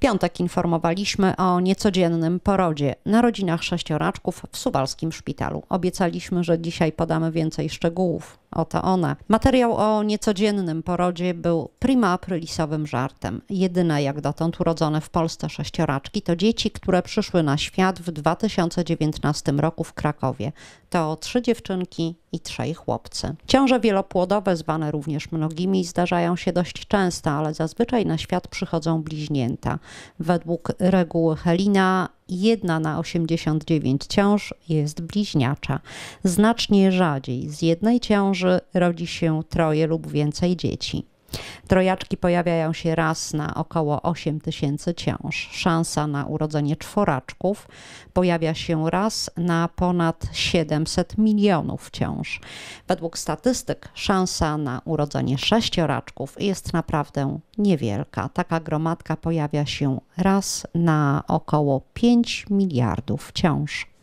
piątek informowaliśmy o niecodziennym porodzie na rodzinach sześcioraczków w Suwalskim Szpitalu. Obiecaliśmy, że dzisiaj podamy więcej szczegółów. Oto ona. Materiał o niecodziennym porodzie był prima aprilisowym żartem. Jedyne jak dotąd urodzone w Polsce sześcioraczki to dzieci, które przyszły na świat w 2019 roku w Krakowie. To trzy dziewczynki i trzej chłopcy. Ciąże wielopłodowe, zwane również mnogimi, zdarzają się dość często, ale zazwyczaj na świat przychodzą bliźnięta. Według reguły Helina jedna na 89 ciąż jest bliźniacza. Znacznie rzadziej z jednej ciąży rodzi się troje lub więcej dzieci. Trojaczki pojawiają się raz na około 8 tysięcy ciąż. Szansa na urodzenie czworaczków pojawia się raz na ponad 700 milionów ciąż. Według statystyk szansa na urodzenie sześcioraczków jest naprawdę niewielka. Taka gromadka pojawia się raz na około 5 miliardów ciąż.